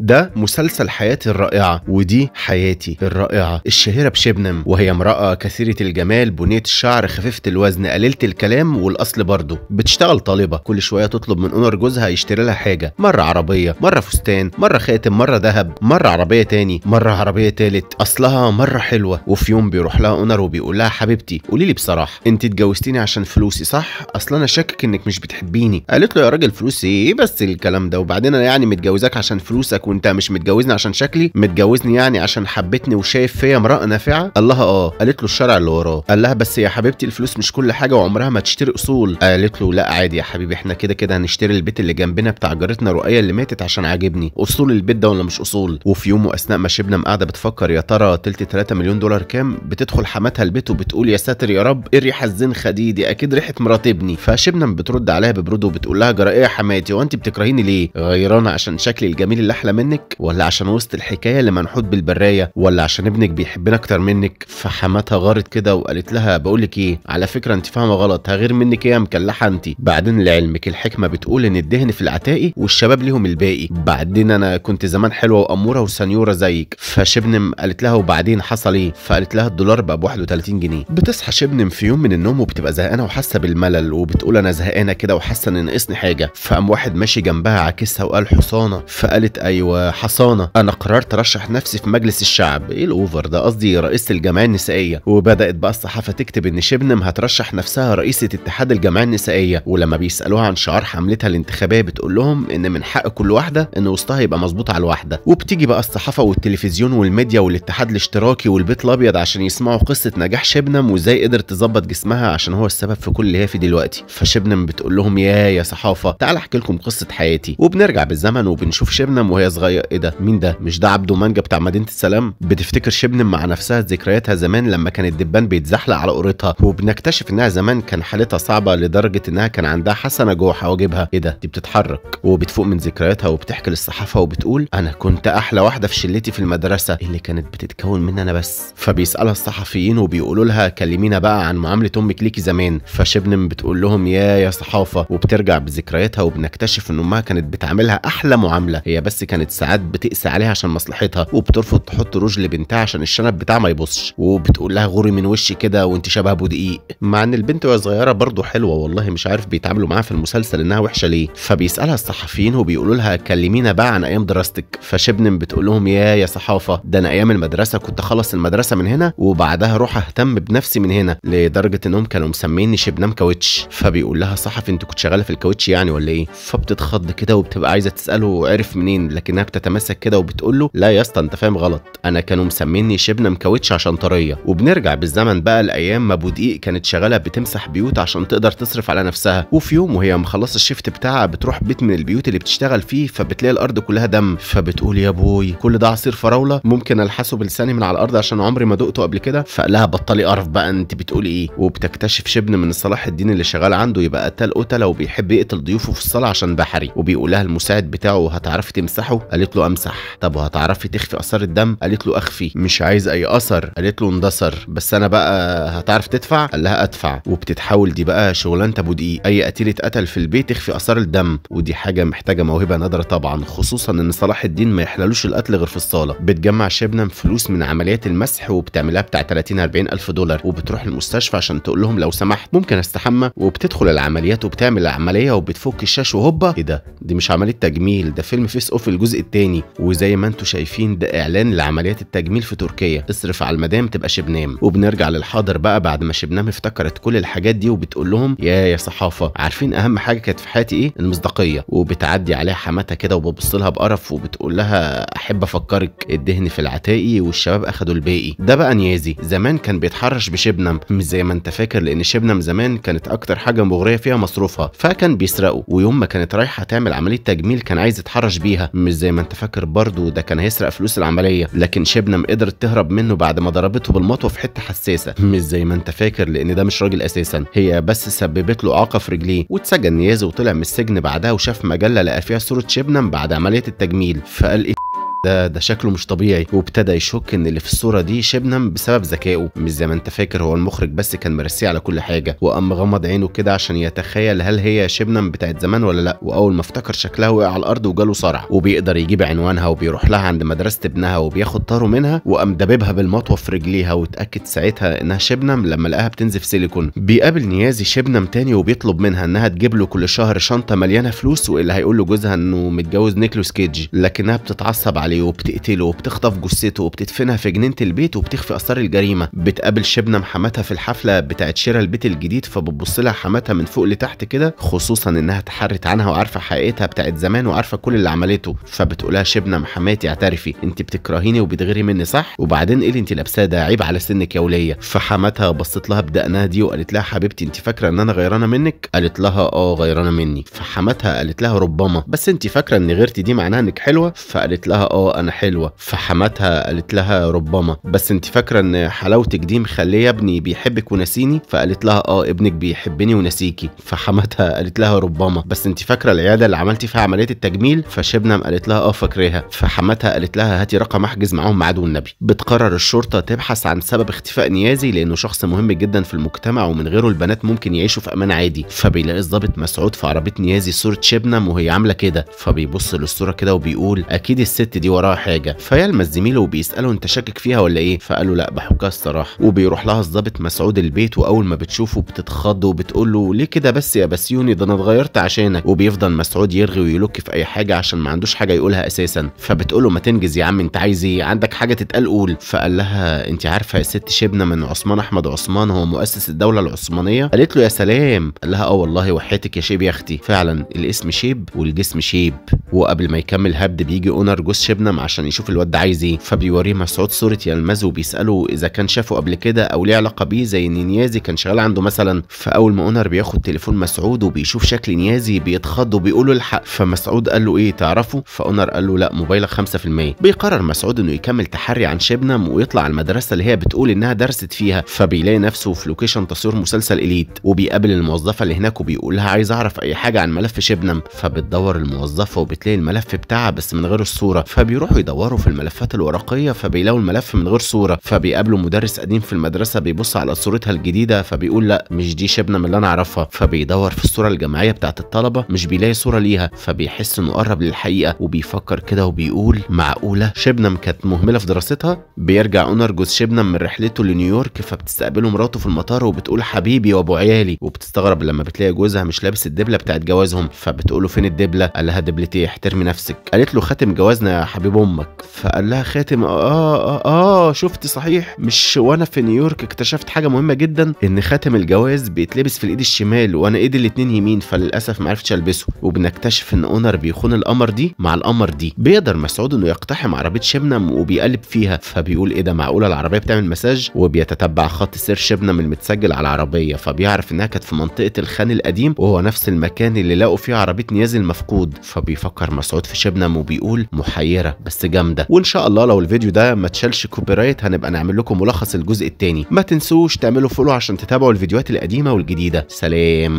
ده مسلسل حياتي الرائعة ودي حياتي الرائعة الشهيرة بشبنم وهي امرأة كثيرة الجمال بنية الشعر خفيفة الوزن قليلة الكلام والأصل برضه بتشتغل طالبة كل شوية تطلب من أونر جوزها يشتري لها حاجة مرة عربية مرة فستان مرة خاتم مرة ذهب مرة عربية تاني مرة عربية تالت أصلها مرة حلوة وفي يوم بيروح لها أونر وبيقول لها حبيبتي قولي لي بصراحة أنت اتجوزتيني عشان فلوسي صح أصل أنا شاكك إنك مش بتحبيني قالت له يا راجل فلوسي إيه بس الكلام ده وبعدين أنا يعني متجوزاك عشان فلوسك لك وانت مش متجوزني عشان شكلي متجوزني يعني عشان حبتني وشايف فيا امراه نافعه قال لها اه قالت له الشرع اللي وراه قال لها بس يا حبيبتي الفلوس مش كل حاجه وعمرها ما تشتري اصول قالت له لا عادي يا حبيبي احنا كده كده هنشتري البيت اللي جنبنا بتاع جارتنا رؤيه اللي ماتت عشان عاجبني اصول البيت ده ولا مش اصول وفي يوم واثناء ما شبنا قاعده بتفكر يا ترى تلت 3 مليون دولار كام بتدخل حماتها البيت وبتقول يا ساتر يا رب ايه الريحه الزنخه دي دي اكيد ريحه مرات ابني فشبنا بترد عليها ببرود وبتقول لها ايه يا حماتي وانت بتكرهيني ليه غيرانه عشان شكلي الجميل اللي احلى منك ولا عشان وسط الحكايه اللي منحوت بالبرايه ولا عشان ابنك بيحبنا اكتر منك فحماتها غارت كده وقالت لها بقول لك ايه على فكره انت فاهمه غلط هغير منك ايه يا مكلحه انت بعدين لعلمك الحكمه بتقول ان الدهن في العتاقي والشباب ليهم الباقي بعدين انا كنت زمان حلوه واموره وسنيوره زيك فشبنم قالت لها وبعدين حصل ايه فقالت لها الدولار بقى ب 31 جنيه بتصحى شبنم في يوم من النوم وبتبقى زهقانه وحاسه بالملل وبتقول انا زهقانه كده وحاسه ان ناقصني حاجه فقام واحد ماشي جنبها عاكسها وقال حصانه فقالت ايوه ايوه حصانه انا قررت ارشح نفسي في مجلس الشعب ايه الاوفر ده قصدي رئيسه الجمعيه النسائيه وبدات بقى الصحافه تكتب ان شبنم هترشح نفسها رئيسه اتحاد الجمعيه النسائيه ولما بيسالوها عن شعار حملتها الانتخابيه بتقول لهم ان من حق كل واحده ان وسطها يبقى مظبوط على الواحده وبتيجي بقى الصحافه والتلفزيون والميديا والاتحاد الاشتراكي والبيت الابيض عشان يسمعوا قصه نجاح شبنم وازاي قدرت تظبط جسمها عشان هو السبب في كل اللي هي فيه دلوقتي فشبنم بتقول لهم يا يا صحافه تعال احكي لكم قصه حياتي وبنرجع بالزمن وبنشوف شبنم وهي صغير ايه ده مين ده مش ده عبده مانجا بتاع مدينه السلام بتفتكر شبن مع نفسها ذكرياتها زمان لما كان الدبان بيتزحلق على قريتها وبنكتشف انها زمان كان حالتها صعبه لدرجه انها كان عندها حسنه جوه حواجبها ايه ده دي بتتحرك وبتفوق من ذكرياتها وبتحكي للصحافه وبتقول انا كنت احلى واحده في شلتي في المدرسه اللي كانت بتتكون مني انا بس فبيسالها الصحفيين وبيقولوا لها كلمينا بقى عن معامله امك ليكي زمان فشبنم بتقول لهم يا يا صحافه وبترجع بذكرياتها وبنكتشف ان امها كانت بتعاملها احلى معامله هي بس كانت كانت ساعات بتقسى عليها عشان مصلحتها وبترفض تحط رجل بنتها عشان الشنب بتاعها ما يبصش وبتقول لها غوري من وشي كده وانت شبه ابو دقيق مع ان البنت وهي صغيره برضه حلوه والله مش عارف بيتعاملوا معاها في المسلسل انها وحشه ليه فبيسالها الصحفيين وبيقولوا لها كلمينا بقى عن ايام دراستك فشبنم بتقول لهم يا يا صحافه ده انا ايام المدرسه كنت اخلص المدرسه من هنا وبعدها اروح اهتم بنفسي من هنا لدرجه انهم كانوا مسميني شبنم كاوتش فبيقول لها صحفي انت كنت شغاله في الكاوتش يعني ولا ايه فبتتخض كده وبتبقى عايزه تساله عرف منين لكن انها بتتمسك كده وبتقول له لا يا اسطى انت فاهم غلط انا كانوا مسميني شبنه مكوتش عشان طريه وبنرجع بالزمن بقى لايام ما ابو دقيق كانت شغاله بتمسح بيوت عشان تقدر تصرف على نفسها وفي يوم وهي مخلصه الشيفت بتاعها بتروح بيت من البيوت اللي بتشتغل فيه فبتلاقي الارض كلها دم فبتقول يا بوي كل ده عصير فراوله ممكن الحسه بلساني من على الارض عشان عمري ما دقته قبل كده فقال لها بطلي قرف بقى انت بتقولي ايه وبتكتشف شبن من صلاح الدين اللي شغال عنده يبقى قتال قتله وبيحب يقتل ضيوفه في الصاله عشان بحري وبيقول المساعد بتاعه هتعرفي تمسحه قالت له امسح طب وهتعرفي تخفي اثار الدم قالت له اخفي مش عايز اي اثر قالت له اندثر بس انا بقى هتعرف تدفع قال لها ادفع وبتتحول دي بقى شغلانه ابو دقيق اي قتيل اتقتل في البيت تخفي اثار الدم ودي حاجه محتاجه موهبه نادره طبعا خصوصا ان صلاح الدين ما يحللوش القتل غير في الصاله بتجمع شبنم فلوس من عمليات المسح وبتعملها بتاع 30 40 الف دولار وبتروح المستشفى عشان تقول لهم لو سمحت ممكن استحمى وبتدخل العمليات وبتعمل العمليه وبتفك الشاش وهوبا ايه ده دي مش عمليه تجميل ده فيلم فيس اوف الجزء الجزء الثاني وزي ما انتم شايفين ده اعلان لعمليات التجميل في تركيا اصرف على المدام تبقى شبنام وبنرجع للحاضر بقى بعد ما شبنام افتكرت كل الحاجات دي وبتقول لهم يا يا صحافه عارفين اهم حاجه كانت في حياتي ايه المصداقيه وبتعدي عليها حماتها كده وببص لها بقرف وبتقول لها احب افكرك الدهن في العتائي والشباب اخدوا الباقي ده بقى نيازي زمان كان بيتحرش بشبنم مش زي ما انت فاكر لان شبنم زمان كانت اكتر حاجه مغريه فيها مصروفها فكان بيسرقه ويوم ما كانت رايحه تعمل عمليه تجميل كان عايز يتحرش بيها مش مش زي ما انت فاكر برضه ده كان هيسرق فلوس العمليه لكن شبنم قدرت تهرب منه بعد ما ضربته بالمطوه في حته حساسه مش زي ما انت فاكر لان ده مش راجل اساسا هي بس سببت له اعاقه في رجليه واتسجن نيازي وطلع من السجن بعدها وشاف مجله لقى فيها صوره شبنم بعد عمليه التجميل فقال ايه ده ده شكله مش طبيعي وابتدى يشك ان اللي في الصوره دي شبنم بسبب ذكائه مش زي ما انت فاكر هو المخرج بس كان مرسيه على كل حاجه وقام غمض عينه كده عشان يتخيل هل هي شبنم بتاعت زمان ولا لا واول ما افتكر شكلها وقع على الارض وجاله صرع وبيقدر يجيب عنوانها وبيروح لها عند مدرسه ابنها وبياخد طاره منها وقام دببها بالمطوه في رجليها واتاكد ساعتها انها شبنم لما لقاها بتنزف سيليكون بيقابل نيازي شبنم تاني وبيطلب منها انها تجيب له كل شهر شنطه مليانه فلوس واللي هيقول له جوزها انه متجوز نيكلوس كيدج لكنها بتتعصب عليه عليه وبتقتله وبتخطف جثته وبتدفنها في جنينه البيت وبتخفي اثار الجريمه بتقابل شبنه محماتها في الحفله بتاعت شراء البيت الجديد فبتبص لها حماتها من فوق لتحت كده خصوصا انها اتحرت عنها وعارفه حقيقتها بتاعت زمان وعارفه كل اللي عملته فبتقولها شبنه محماتي اعترفي انت بتكرهيني وبتغيري مني صح وبعدين ايه اللي انت لابساه ده عيب على سنك يا وليه فحماتها بصت لها بدقنها دي وقالت لها حبيبتي انت فاكره ان انا غيرانه منك قالت لها اه غيرانه مني فحماتها قالت لها ربما بس انت فاكره ان غيرتي دي معناها انك حلوه فقالت لها اه انا حلوه فحماتها قالت لها ربما بس انت فاكره ان حلاوتك دي مخليه ابني بيحبك ونسيني فقالت لها اه ابنك بيحبني ونسيكي فحماتها قالت لها ربما بس انت فاكره العياده اللي عملتي فيها عمليه التجميل فشبنم قالت لها اه فاكراها فحماتها قالت لها هاتي رقم احجز معاهم ميعاد والنبي بتقرر الشرطه تبحث عن سبب اختفاء نيازي لانه شخص مهم جدا في المجتمع ومن غيره البنات ممكن يعيشوا في امان عادي فبيلاقي الضابط مسعود في عربيه نيازي صوره شبنم وهي عامله كده فبيبص للصوره كده وبيقول اكيد الست دي وراها حاجه فيلمس زميله وبيساله انت شاكك فيها ولا ايه فقال له لا بحكها الصراحه وبيروح لها الظابط مسعود البيت واول ما بتشوفه بتتخض وبتقول له ليه كده بس يا بسيوني ده انا اتغيرت عشانك وبيفضل مسعود يرغي ويلك في اي حاجه عشان ما عندوش حاجه يقولها اساسا فبتقول له ما تنجز يا عم انت عايز ايه عندك حاجه تتقال قول فقال لها انت عارفه يا ست شبنه من عثمان احمد عثمان هو مؤسس الدوله العثمانيه قالت له يا سلام قال لها اه والله وحيتك يا شيب يا اختي فعلا الاسم شيب والجسم شيب وقبل ما يكمل هبد بيجي اونر جوز شبنم عشان يشوف الواد ده عايز ايه فبيوريه مسعود صوره يلمز وبيساله اذا كان شافه قبل كده او ليه علاقه بيه زي ان نيازي كان شغال عنده مثلا فاول ما اونر بياخد تليفون مسعود وبيشوف شكل نيازي بيتخض وبيقول له الحق فمسعود قال له ايه تعرفه فاونر قال له لا موبايلك 5% بيقرر مسعود انه يكمل تحري عن شبنم ويطلع المدرسه اللي هي بتقول انها درست فيها فبيلاقي نفسه في لوكيشن تصوير مسلسل اليت وبيقابل الموظفه اللي هناك وبيقول لها عايز اعرف اي حاجه عن ملف شبنم فبتدور الموظفه وبتلاقي الملف بتاعها بس من غير الصوره فبيروحوا يدوروا في الملفات الورقيه فبيلاقوا الملف من غير صوره فبيقابلوا مدرس قديم في المدرسه بيبص على صورتها الجديده فبيقول لا مش دي شبنه من اللي انا اعرفها فبيدور في الصوره الجماعيه بتاعه الطلبه مش بيلاقي صوره ليها فبيحس انه قرب للحقيقه وبيفكر كده وبيقول معقوله شبنم كانت مهمله في دراستها بيرجع اونر جوز شبنم من رحلته لنيويورك فبتستقبله مراته في المطار وبتقول حبيبي وابو عيالي وبتستغرب لما بتلاقي جوزها مش لابس الدبله بتاعت جوازهم فبتقول له فين الدبله قال لها دبلتي احترمي نفسك قالت له خاتم جوازنا يا حبيب امك فقال لها خاتم اه اه, آه شفت صحيح مش وانا في نيويورك اكتشفت حاجه مهمه جدا ان خاتم الجواز بيتلبس في الايد الشمال وانا ايدي الاتنين يمين فللاسف ما عرفتش البسه وبنكتشف ان اونر بيخون القمر دي مع القمر دي بيقدر مسعود انه يقتحم عربيه شبنم وبيقلب فيها فبيقول ايه ده معقوله العربيه بتعمل مساج وبيتتبع خط سير شبنم المتسجل على العربيه فبيعرف انها كانت في منطقه الخان القديم وهو نفس المكان اللي لقوا فيه عربيه نيازي المفقود فبيفكر مسعود في شبنم وبيقول محير صغيره بس جامده وان شاء الله لو الفيديو ده ما تشالش كوبي رايت هنبقى نعمل لكم ملخص الجزء الثاني ما تنسوش تعملوا فولو عشان تتابعوا الفيديوهات القديمه والجديده سلام